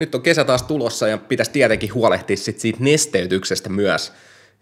nyt on kesä taas tulossa ja pitäisi tietenkin huolehtia sit siitä nesteytyksestä myös.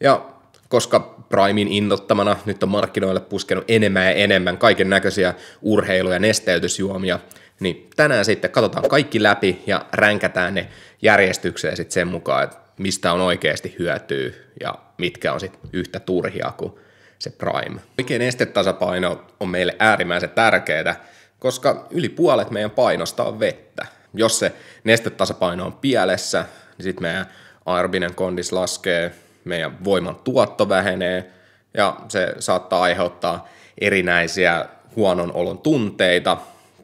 Ja koska Primein innottamana nyt on markkinoille puskenut enemmän ja enemmän kaiken näköisiä urheilu- ja nesteytysjuomia, niin tänään sitten katsotaan kaikki läpi ja ränkätään ne järjestykseen sitten sen mukaan, että mistä on oikeasti hyötyä ja mitkä on sitten yhtä turhia kuin se Prime. Oikein estetasapaino on meille äärimmäisen tärkeää, koska yli puolet meidän painosta on vettä. Jos se nestetasapaino on pielessä, niin sitten meidän aerobinen kondis laskee, meidän voiman tuotto vähenee ja se saattaa aiheuttaa erinäisiä huonon olon tunteita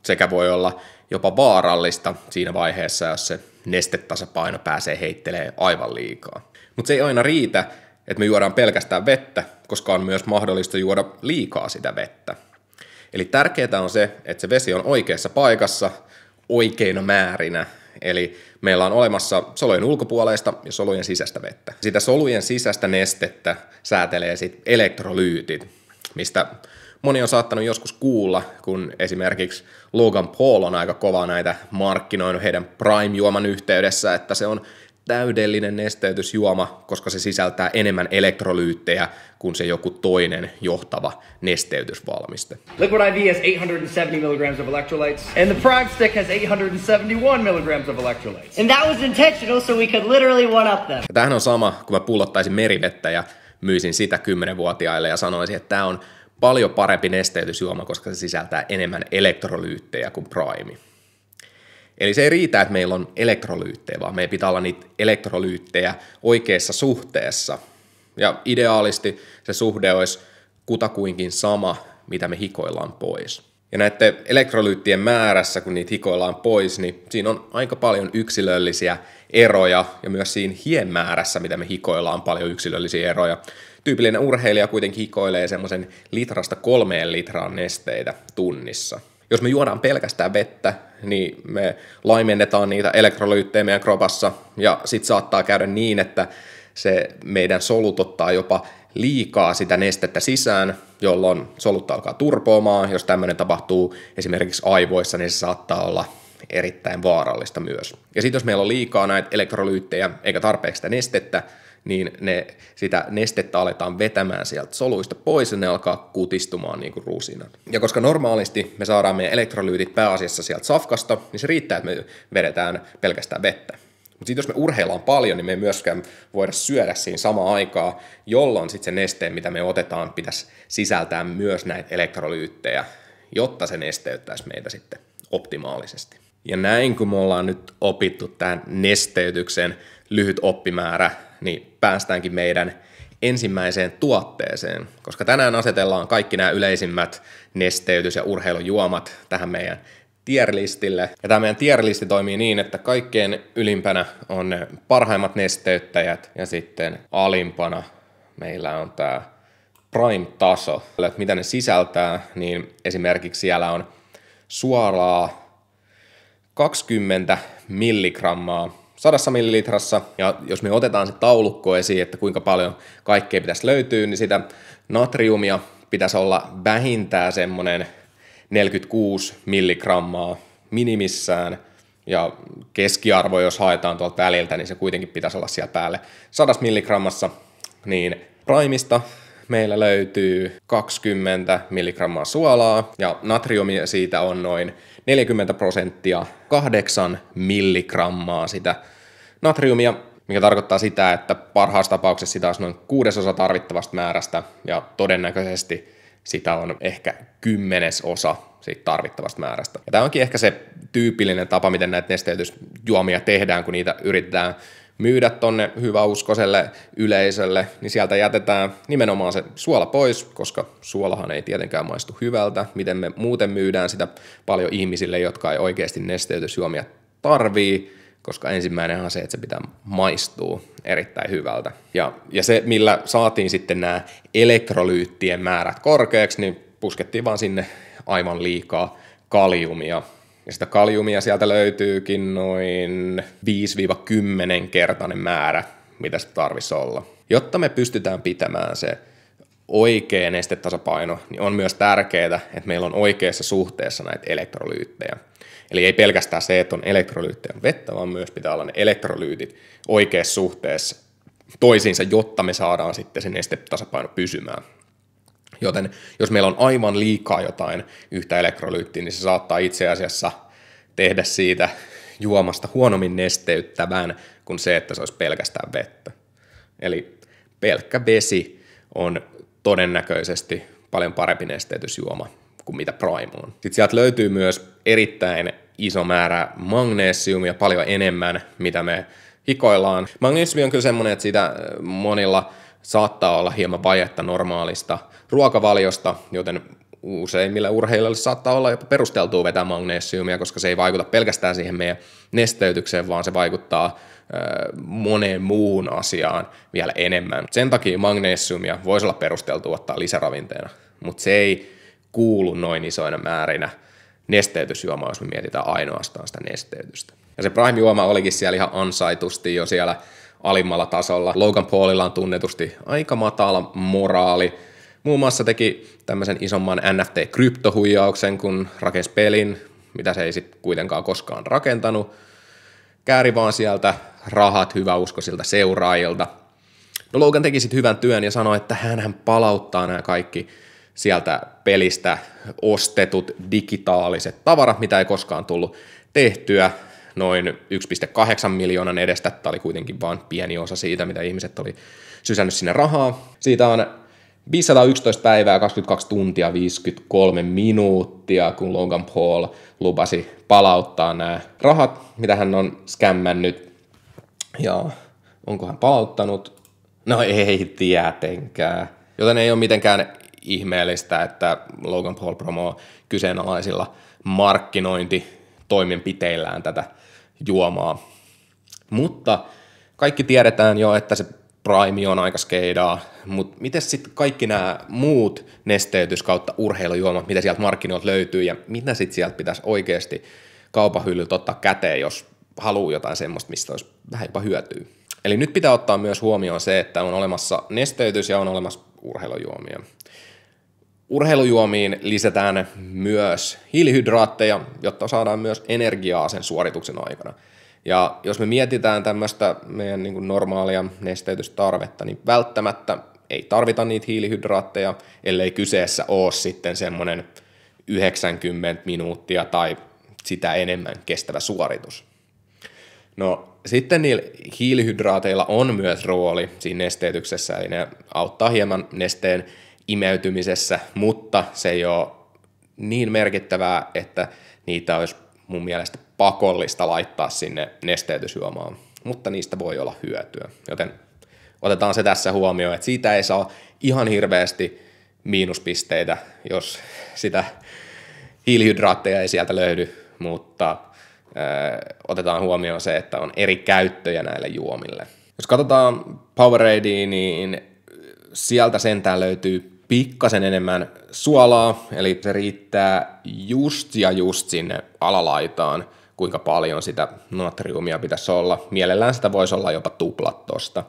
sekä voi olla jopa vaarallista siinä vaiheessa, jos se nestetasapaino pääsee heittelee aivan liikaa. Mutta se ei aina riitä, että me juodaan pelkästään vettä, koska on myös mahdollista juoda liikaa sitä vettä. Eli tärkeää on se, että se vesi on oikeassa paikassa – oikeina määrinä. Eli meillä on olemassa solujen ulkopuoleista ja solujen sisäistä vettä. Sitä solujen sisäistä nestettä säätelee sitten elektrolyytit, mistä moni on saattanut joskus kuulla, kun esimerkiksi Logan Paul on aika kova näitä markkinoinut heidän Prime-juoman yhteydessä, että se on täydellinen nesteytysjuoma, koska se sisältää enemmän elektrolyyttejä kuin se joku toinen johtava nesteytysvalmiste. Liquid IV has 870 milligrams of electrolytes and the Prime Stick has 871 milligrams of electrolytes. And that was intentional so we could literally one up them. Tämähän on sama, kun mä pullottaisin merivettä ja myisin sitä 10-vuotiaille ja sanoisin, että tämä on paljon parempi nesteytysjuoma, koska se sisältää enemmän elektrolyyttejä kuin Prime. Eli se ei riitä, että meillä on elektrolyyttejä, vaan meidän pitää olla niitä elektrolyyttejä oikeassa suhteessa. Ja ideaalisti se suhde olisi kutakuinkin sama, mitä me hikoillaan pois. Ja näiden elektrolyyttien määrässä, kun niitä hikoillaan pois, niin siinä on aika paljon yksilöllisiä eroja ja myös siinä hien määrässä, mitä me hikoillaan, on paljon yksilöllisiä eroja. Tyypillinen urheilija kuitenkin hikoilee semmoisen litrasta kolmeen litraan nesteitä tunnissa. Jos me juodaan pelkästään vettä, niin me laimennetaan niitä elektrolyyttejä meidän kropassa, ja sitten saattaa käydä niin, että se meidän solut ottaa jopa liikaa sitä nestettä sisään, jolloin solut alkaa turpoamaan. Jos tämmöinen tapahtuu esimerkiksi aivoissa, niin se saattaa olla erittäin vaarallista myös. Ja sitten jos meillä on liikaa näitä elektrolyyttejä eikä tarpeeksi sitä nestettä, niin ne, sitä nestettä aletaan vetämään sieltä soluista pois ja ne alkaa kutistumaan niin kuin rusinan. Ja koska normaalisti me saadaan meidän elektrolyytit pääasiassa sieltä safkasta, niin se riittää, että me vedetään pelkästään vettä. Mutta sitten jos me urheillaan paljon, niin me ei myöskään voida syödä siinä samaan aikaa, jolloin sitten se nesteen, mitä me otetaan, pitäisi sisältää myös näitä elektrolyyttejä, jotta se nesteyttäisi meitä sitten optimaalisesti. Ja näin kun me ollaan nyt opittu tämän nesteytyksen lyhyt oppimäärä, niin päästäänkin meidän ensimmäiseen tuotteeseen, koska tänään asetellaan kaikki nämä yleisimmät nesteytys- ja urheilujuomat tähän meidän tierlistille. Ja tämä meidän tierlisti toimii niin, että kaikkein ylimpänä on parhaimmat nesteyttäjät ja sitten alimpana meillä on tämä prime-taso. mitä ne sisältää, niin esimerkiksi siellä on suolaa 20 milligrammaa sadassa millilitrassa, ja jos me otetaan se taulukko esiin, että kuinka paljon kaikkea pitäisi löytyä, niin sitä natriumia pitäisi olla vähintään semmoinen 46 milligrammaa minimissään, ja keskiarvo, jos haetaan tuolta väliltä, niin se kuitenkin pitäisi olla siellä päälle 100 milligrammassa, niin primista meillä löytyy 20 milligrammaa suolaa ja natriumia siitä on noin 40 prosenttia, 8 milligrammaa sitä natriumia, mikä tarkoittaa sitä, että parhaassa tapauksessa sitä on noin kuudesosa tarvittavasta määrästä ja todennäköisesti sitä on ehkä kymmenesosa siitä tarvittavasta määrästä. Ja tämä onkin ehkä se tyypillinen tapa, miten näitä nesteytysjuomia tehdään, kun niitä yritetään myydä tonne hyväuskoiselle yleisölle, niin sieltä jätetään nimenomaan se suola pois, koska suolahan ei tietenkään maistu hyvältä. Miten me muuten myydään sitä paljon ihmisille, jotka ei oikeasti nesteytysjuomia tarvii, koska ensimmäinen on se, että se pitää maistua erittäin hyvältä. Ja, ja se, millä saatiin sitten nämä elektrolyyttien määrät korkeaksi, niin puskettiin vaan sinne aivan liikaa kaliumia. Ja sitä kaliumia sieltä löytyykin noin 5-10 kertainen määrä, mitä se tarvisi olla. Jotta me pystytään pitämään se oikea nestetasapaino, niin on myös tärkeää, että meillä on oikeassa suhteessa näitä elektrolyyttejä. Eli ei pelkästään se, että on elektrolyyttejä vettä, vaan myös pitää olla ne elektrolyytit oikeassa suhteessa toisiinsa, jotta me saadaan sitten sen estetasapaino pysymään. Joten jos meillä on aivan liikaa jotain yhtä elektrolyyttiä, niin se saattaa itse asiassa tehdä siitä juomasta huonommin nesteyttävän kuin se, että se olisi pelkästään vettä. Eli pelkkä vesi on todennäköisesti paljon parempi nesteytysjuoma kuin mitä Prime on. Sitten sieltä löytyy myös erittäin iso määrä magnesiumia paljon enemmän, mitä me hikoillaan. Magneesiumi on kyllä semmoinen, että sitä äh, monilla saattaa olla hieman vajetta normaalista ruokavaliosta, joten useimmille urheilijoille saattaa olla jopa perusteltua vetää magnesiumia, koska se ei vaikuta pelkästään siihen meidän nesteytykseen, vaan se vaikuttaa äh, moneen muuhun asiaan vielä enemmän. Sen takia magnesiumia voisi olla perusteltua ottaa lisäravinteena, mutta se ei kuulu noin isoina määrinä nesteytysjuoma, jos me mietitään ainoastaan sitä nesteytystä. Ja se Prime-juoma olikin siellä ihan ansaitusti jo siellä alimmalla tasolla. Logan Paulilla on tunnetusti aika matala moraali. Muun muassa teki tämmöisen isomman NFT-kryptohuijauksen, kun rakensi pelin, mitä se ei sitten kuitenkaan koskaan rakentanut. Kääri vaan sieltä rahat hyväuskoisilta seuraajilta. No Logan teki sitten hyvän työn ja sanoi, että hän palauttaa nämä kaikki sieltä pelistä ostetut digitaaliset tavarat, mitä ei koskaan tullut tehtyä, noin 1,8 miljoonan edestä. Tämä oli kuitenkin vain pieni osa siitä, mitä ihmiset oli sysännyt sinne rahaa. Siitä on 511 päivää, 22 tuntia, 53 minuuttia, kun Logan Paul lupasi palauttaa nämä rahat, mitä hän on skämmännyt. Ja onko hän palauttanut? No ei tietenkään. Joten ei ole mitenkään ihmeellistä, että Logan Paul promo kyseenalaisilla markkinointitoimenpiteillään tätä juomaa. Mutta kaikki tiedetään jo, että se Prime on aika skeidaa, mutta miten sitten kaikki nämä muut nesteytys kautta urheilujuomat, mitä sieltä markkinoilta löytyy ja mitä sitten sieltä pitäisi oikeasti kaupahylly ottaa käteen, jos haluaa jotain semmoista, mistä olisi vähän jopa hyötyä. Eli nyt pitää ottaa myös huomioon se, että on olemassa nesteytys ja on olemassa urheilujuomia. Urheilujuomiin lisätään myös hiilihydraatteja, jotta saadaan myös energiaa sen suorituksen aikana. Ja jos me mietitään tämmöistä meidän niin kuin normaalia nesteytystarvetta, niin välttämättä ei tarvita niitä hiilihydraatteja, ellei kyseessä ole sitten semmoinen 90 minuuttia tai sitä enemmän kestävä suoritus. No sitten niillä hiilihydraateilla on myös rooli siinä nesteytyksessä, eli ne auttaa hieman nesteen imeytymisessä, mutta se ei ole niin merkittävää, että niitä olisi mun mielestä pakollista laittaa sinne nesteytysjuomaan, mutta niistä voi olla hyötyä. Joten otetaan se tässä huomioon, että siitä ei saa ihan hirveästi miinuspisteitä, jos sitä hiilihydraatteja ei sieltä löydy, mutta otetaan huomioon se, että on eri käyttöjä näille juomille. Jos katsotaan Powerade, niin sieltä sentään löytyy pikkasen enemmän suolaa, eli se riittää just ja just sinne alalaitaan, kuinka paljon sitä natriumia pitäisi olla. Mielellään sitä voisi olla jopa tuplat tosta.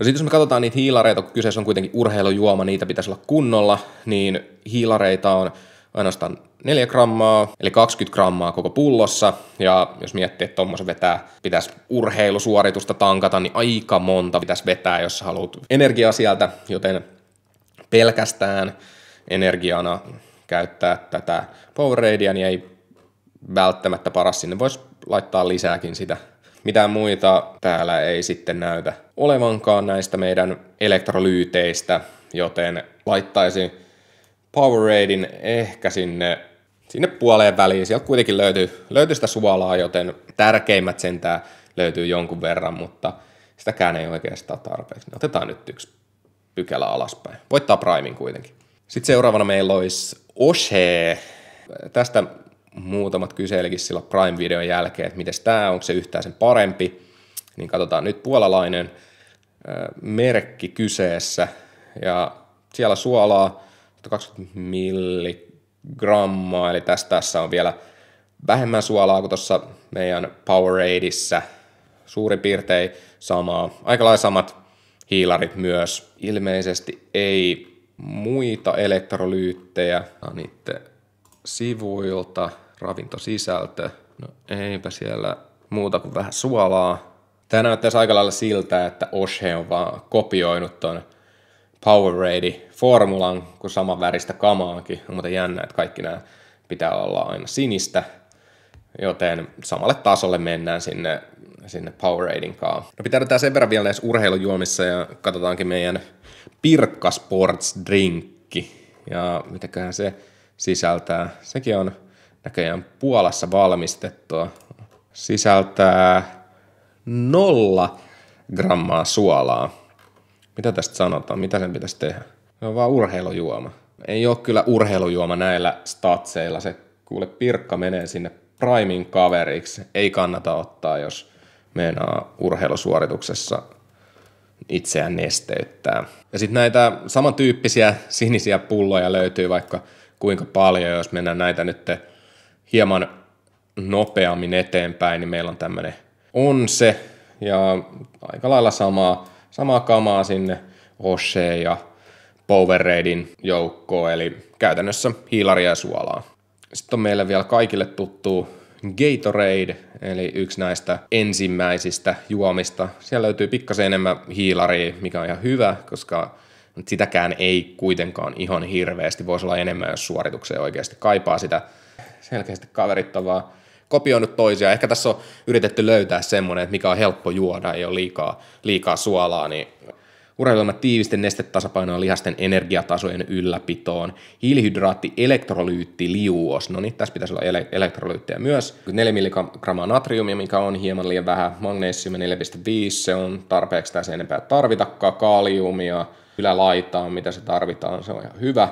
No sitten jos me katsotaan niitä hiilareita, kun kyseessä on kuitenkin urheilujuoma, niitä pitäisi olla kunnolla, niin hiilareita on ainoastaan 4 grammaa, eli 20 grammaa koko pullossa, ja jos miettii, että tuommoisen vetää, pitäisi urheilusuoritusta tankata, niin aika monta pitäisi vetää, jos haluat energiaa sieltä, joten pelkästään energiana käyttää tätä Poweradea, niin ei välttämättä paras. Sinne voisi laittaa lisääkin sitä. Mitä muita täällä ei sitten näytä olevankaan näistä meidän elektrolyyteistä, joten laittaisin Poweradein ehkä sinne, sinne puoleen väliin. Sieltä kuitenkin löytyy, löytyy sitä suolaa, joten tärkeimmät sentää löytyy jonkun verran, mutta sitäkään ei oikeastaan tarpeeksi. Otetaan nyt yksi pykälä alaspäin. Voittaa Primein kuitenkin. Sitten seuraavana meillä olisi Oshe. Tästä muutamat kyselikin sillä Prime-videon jälkeen, että miten tämä, onko se yhtään sen parempi. Niin katsotaan nyt puolalainen merkki kyseessä. Ja siellä suolaa 120 milligrammaa, eli tässä, tässä on vielä vähemmän suolaa kuin tuossa meidän Poweradeissa. Suurin piirtein samaa, aika lailla samat hiilarit myös. Ilmeisesti ei muita elektrolyyttejä niiden sivuilta, ravintosisältö. No eipä siellä muuta kuin vähän suolaa. Tämä näyttäisi aika lailla siltä, että Oshe on vaan kopioinut ton Powerade-formulan kuin saman väristä kamaankin. On muuten jännä, että kaikki nämä pitää olla aina sinistä, joten samalle tasolle mennään sinne sinne Poweradein kanssa. No pitäydytään sen verran vielä näissä urheilujuomissa ja katsotaankin meidän Pirkka Sports Drinkki. Ja mitäköhän se sisältää. Sekin on näköjään Puolassa valmistettua. Sisältää nolla grammaa suolaa. Mitä tästä sanotaan? Mitä sen pitäisi tehdä? Se on vaan urheilujuoma. Ei ole kyllä urheilujuoma näillä statseilla. Se kuule pirkka menee sinne primin kaveriksi. Ei kannata ottaa, jos meinaa urheilusuorituksessa itseään nesteyttää. Ja sitten näitä samantyyppisiä sinisiä pulloja löytyy vaikka kuinka paljon, jos mennään näitä nyt hieman nopeammin eteenpäin, niin meillä on tämmöinen on se ja aika lailla samaa, samaa kamaa sinne Oshe ja Powerradein joukkoon, eli käytännössä hiilaria ja suolaa. Sitten on meille vielä kaikille tuttuu Gatorade, eli yksi näistä ensimmäisistä juomista. Siellä löytyy pikkasen enemmän hiilaria, mikä on ihan hyvä, koska sitäkään ei kuitenkaan ihan hirveästi. Voisi olla enemmän, jos suoritukseen oikeasti kaipaa sitä. Selkeästi kaverit on vaan kopioinut toisiaan. Ehkä tässä on yritetty löytää semmoinen, että mikä on helppo juoda, ei ole liikaa, liikaa suolaa, niin Urheilma tiivisten nestetasapainoa lihasten energiatasojen ylläpitoon. Hiilihydraatti, elektrolyytti, liuos. No niin, tässä pitäisi olla ele- elektrolyyttejä myös. 4 mg natriumia, mikä on hieman liian vähän. Magnesiumia 4,5, se on tarpeeksi tässä enempää tarvitakaan. Kaliumia, ylälaitaa, mitä se tarvitaan, se on ihan hyvä.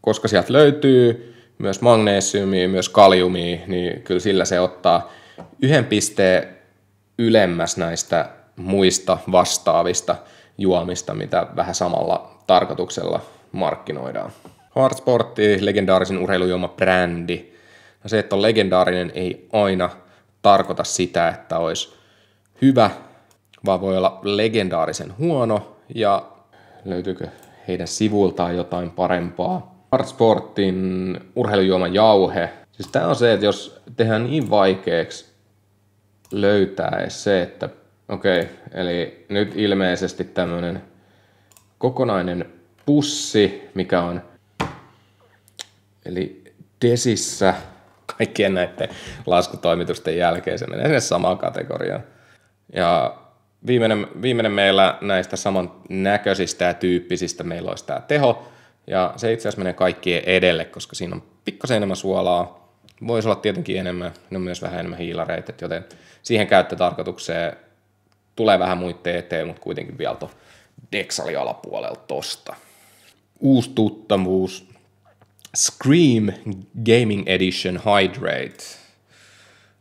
Koska sieltä löytyy myös magnesiumia, myös kaliumia, niin kyllä sillä se ottaa yhden pisteen ylemmäs näistä muista vastaavista juomista, mitä vähän samalla tarkoituksella markkinoidaan. Hardsportti, legendaarisin urheilujuomabrändi. No se, että on legendaarinen, ei aina tarkoita sitä, että olisi hyvä, vaan voi olla legendaarisen huono ja löytyykö heidän sivuiltaan jotain parempaa. Hardsportin urheilujuoman jauhe. Siis tämä on se, että jos tehdään niin vaikeaksi löytää se, että Okei, okay, eli nyt ilmeisesti tämmönen kokonainen pussi, mikä on eli desissä kaikkien näiden laskutoimitusten jälkeen. Se menee sinne samaan kategoriaan. Ja viimeinen, viimeinen meillä näistä saman näköisistä ja tyyppisistä meillä olisi tämä teho. Ja se itse asiassa menee kaikkien edelle, koska siinä on pikkasen enemmän suolaa. Voisi olla tietenkin enemmän, on myös vähän enemmän hiilareita, joten siihen käyttötarkoitukseen tulee vähän muiden eteen, mutta kuitenkin vielä tuon Dexali alapuolelta tosta. Uusi tuttavuus, Scream Gaming Edition Hydrate.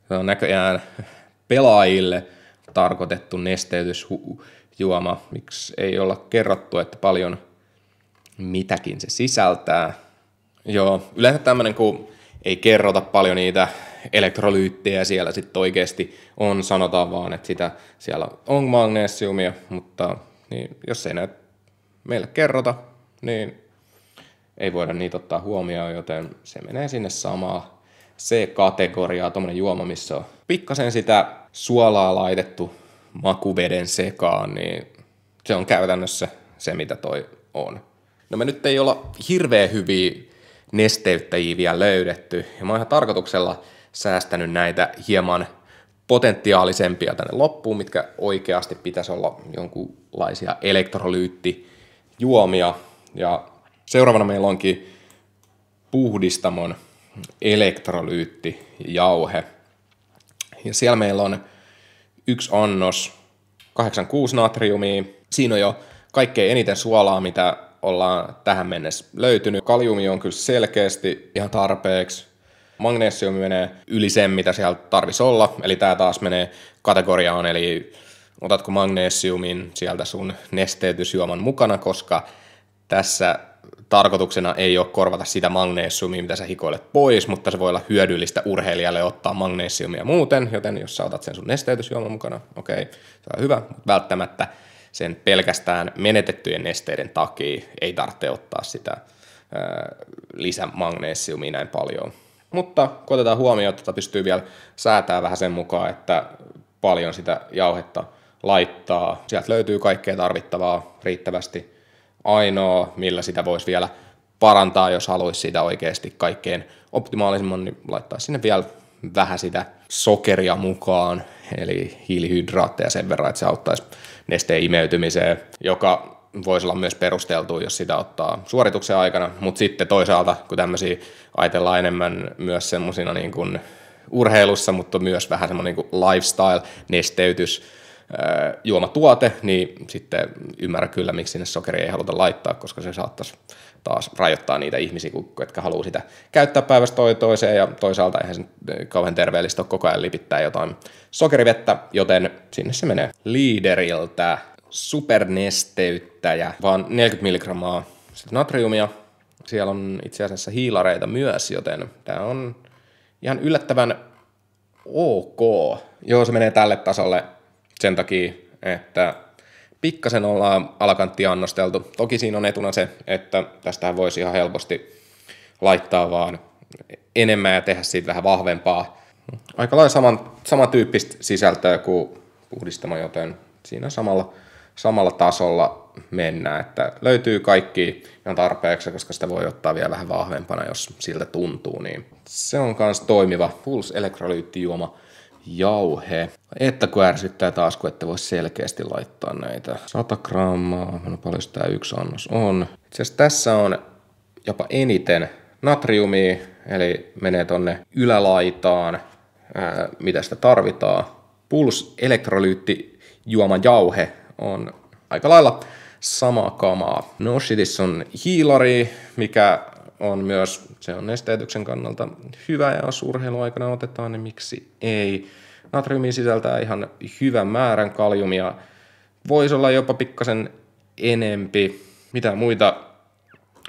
Se on näköjään pelaajille tarkoitettu nesteytysjuoma. Miksi ei olla kerrottu, että paljon mitäkin se sisältää? Joo, yleensä tämmöinen, kun ei kerrota paljon niitä elektrolyyttejä siellä sitten oikeasti on. Sanotaan vaan, että sitä siellä on magnesiumia, mutta niin, jos ei näitä meille kerrota, niin ei voida niitä ottaa huomioon, joten se menee sinne samaa C-kategoriaa, tuommoinen juoma, missä on pikkasen sitä suolaa laitettu makuveden sekaan, niin se on käytännössä se, mitä toi on. No me nyt ei olla hirveän hyviä nesteyttäjiä vielä löydetty, ja mä oon ihan tarkoituksella säästänyt näitä hieman potentiaalisempia tänne loppuun, mitkä oikeasti pitäisi olla jonkunlaisia elektrolyyttijuomia. Ja seuraavana meillä onkin puhdistamon elektrolyyttijauhe. Ja siellä meillä on yksi annos 86 natriumia. Siinä on jo kaikkein eniten suolaa, mitä ollaan tähän mennessä löytynyt. Kaliumi on kyllä selkeästi ihan tarpeeksi. Magneesiumi menee yli sen, mitä siellä tarvisi olla, eli tämä taas menee kategoriaan, eli otatko magnesiumin sieltä sun nesteytysjuoman mukana, koska tässä tarkoituksena ei ole korvata sitä magneesiumia, mitä sä hikoilet pois, mutta se voi olla hyödyllistä urheilijalle ottaa magneesiumia muuten, joten jos sä otat sen sun nesteytysjuoman mukana, okei, okay, se on hyvä, mutta välttämättä sen pelkästään menetettyjen nesteiden takia ei tarvitse ottaa sitä lisämagneesiumia näin paljon. Mutta kun otetaan huomioon, että tätä pystyy vielä säätää vähän sen mukaan, että paljon sitä jauhetta laittaa. Sieltä löytyy kaikkea tarvittavaa riittävästi. Ainoa, millä sitä voisi vielä parantaa, jos haluaisi sitä oikeasti kaikkein optimaalisimman, niin laittaa sinne vielä vähän sitä sokeria mukaan, eli hiilihydraatteja sen verran, että se auttaisi nesteen imeytymiseen, joka voisi olla myös perusteltua, jos sitä ottaa suorituksen aikana, mutta sitten toisaalta, kun tämmöisiä ajatellaan enemmän myös semmoisina niin kuin urheilussa, mutta myös vähän semmoinen niin kuin lifestyle, nesteytys, äh, juomatuote, niin sitten ymmärrä kyllä, miksi sinne sokeria ei haluta laittaa, koska se saattaisi taas rajoittaa niitä ihmisiä, jotka haluaa sitä käyttää päivästä toiseen, ja toisaalta eihän se kauhean terveellistä ole koko ajan lipittää jotain sokerivettä, joten sinne se menee. Liideriltä supernesteyttäjä, vaan 40 milligrammaa sitä natriumia. Siellä on itse asiassa hiilareita myös, joten tämä on ihan yllättävän ok. Joo, se menee tälle tasolle sen takia, että pikkasen ollaan alakantti annosteltu. Toki siinä on etuna se, että tästä voisi ihan helposti laittaa vaan enemmän ja tehdä siitä vähän vahvempaa. Aika lailla saman, samantyyppistä sisältöä kuin puhdistama, joten siinä samalla samalla tasolla mennä, että löytyy kaikki ihan tarpeeksi, koska sitä voi ottaa vielä vähän vahvempana, jos siltä tuntuu, niin se on myös toimiva elektrolyyttijuoma jauhe. Että kun ärsyttää taas, kun ette voi selkeästi laittaa näitä 100 grammaa, no paljon sitä yksi annos on. Itse asiassa tässä on jopa eniten natriumia, eli menee tonne ylälaitaan, ää, mitä sitä tarvitaan. Puls elektrolyytti jauhe on aika lailla samaa kamaa. No Shitissa on hiilari, mikä on myös, se on nesteytyksen kannalta hyvä ja jos urheiluaikana otetaan, niin miksi ei. Natriumi sisältää ihan hyvän määrän kaliumia, voisi olla jopa pikkasen enempi. Mitä muita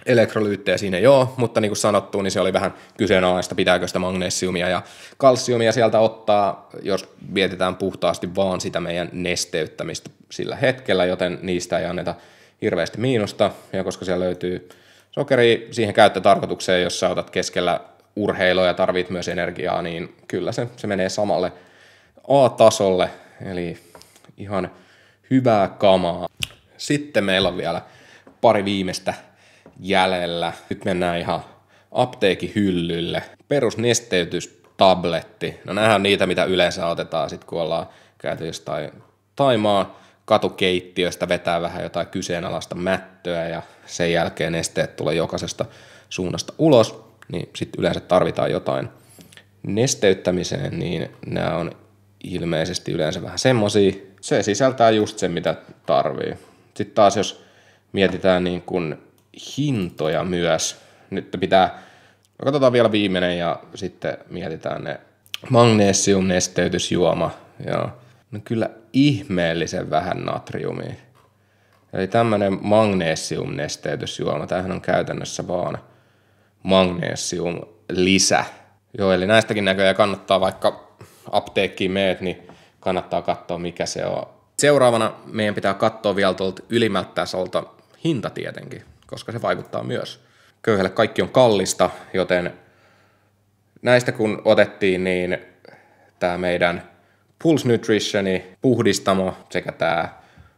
elektrolyyttejä siinä joo, mutta niin kuin sanottu, niin se oli vähän kyseenalaista, pitääkö sitä magnesiumia ja kalsiumia sieltä ottaa, jos mietitään puhtaasti vaan sitä meidän nesteyttämistä sillä hetkellä, joten niistä ei anneta hirveästi miinusta, ja koska siellä löytyy sokeri siihen käyttötarkoitukseen, jos sä otat keskellä urheilua ja tarvit myös energiaa, niin kyllä se, se menee samalle A-tasolle, eli ihan hyvää kamaa. Sitten meillä on vielä pari viimeistä jäljellä. Nyt mennään ihan apteekin hyllylle. Perusnesteytystabletti. No näähän on niitä, mitä yleensä otetaan sitten, kun ollaan käyty jostain Taimaa katukeittiöstä vetää vähän jotain kyseenalaista mättöä ja sen jälkeen nesteet tulee jokaisesta suunnasta ulos, niin sitten yleensä tarvitaan jotain nesteyttämiseen, niin nämä on ilmeisesti yleensä vähän semmosia. Se sisältää just sen, mitä tarvii. Sitten taas jos mietitään niin kuin hintoja myös. Nyt pitää, no katsotaan vielä viimeinen ja sitten mietitään ne magneesiumnesteytysjuoma. Joo. No kyllä ihmeellisen vähän natriumia. Eli tämmöinen magneesiumnesteytysjuoma, tämähän on käytännössä vaan magneesium lisä. Joo, eli näistäkin näköjään kannattaa vaikka apteekkiin meet, niin kannattaa katsoa mikä se on. Seuraavana meidän pitää katsoa vielä tuolta ylimmältä tasolta hinta tietenkin koska se vaikuttaa myös. Köyhälle kaikki on kallista, joten näistä kun otettiin, niin tämä meidän Pulse Nutritioni, puhdistamo sekä tämä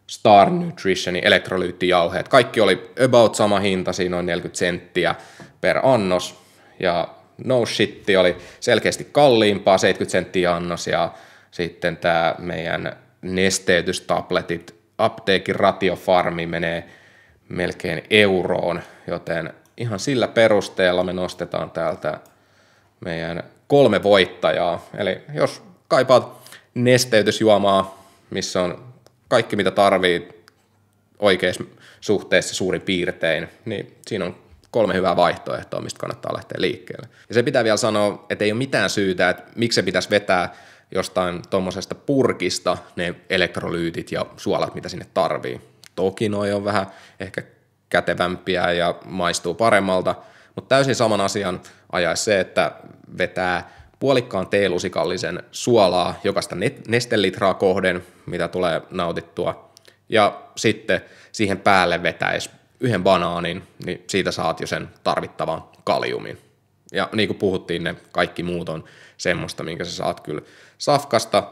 Star Nutritioni, elektrolyyttijauheet, kaikki oli about sama hinta, siinä noin 40 senttiä per annos ja No Shit oli selkeästi kalliimpaa, 70 senttiä annos ja sitten tämä meidän nesteytystabletit, apteekin ratiofarmi menee melkein euroon, joten ihan sillä perusteella me nostetaan täältä meidän kolme voittajaa. Eli jos kaipaat nesteytysjuomaa, missä on kaikki mitä tarvii oikeassa suhteessa suurin piirtein, niin siinä on kolme hyvää vaihtoehtoa, mistä kannattaa lähteä liikkeelle. Ja se pitää vielä sanoa, että ei ole mitään syytä, että miksi se pitäisi vetää jostain tuommoisesta purkista ne elektrolyytit ja suolat, mitä sinne tarvii. Toki noi on vähän ehkä kätevämpiä ja maistuu paremmalta, mutta täysin saman asian ajaisi se, että vetää puolikkaan teelusikallisen suolaa jokaista nestelitraa kohden, mitä tulee nautittua, ja sitten siihen päälle vetäisi yhden banaanin, niin siitä saat jo sen tarvittavan kaliumin. Ja niin kuin puhuttiin, ne kaikki muut on semmoista, minkä sä saat kyllä safkasta,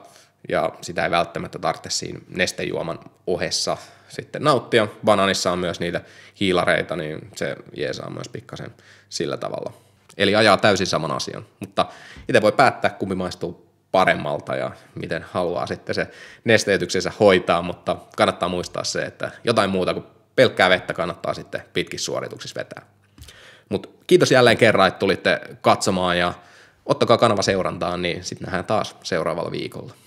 ja sitä ei välttämättä tarvitse siinä nestejuoman ohessa sitten nauttia. Banaanissa on myös niitä hiilareita, niin se jeesaa myös pikkasen sillä tavalla. Eli ajaa täysin saman asian, mutta itse voi päättää, kumpi maistuu paremmalta ja miten haluaa sitten se nesteytyksensä hoitaa, mutta kannattaa muistaa se, että jotain muuta kuin pelkkää vettä kannattaa sitten pitkissä suorituksissa vetää. Mutta kiitos jälleen kerran, että tulitte katsomaan ja ottakaa kanava seurantaan, niin sitten nähdään taas seuraavalla viikolla.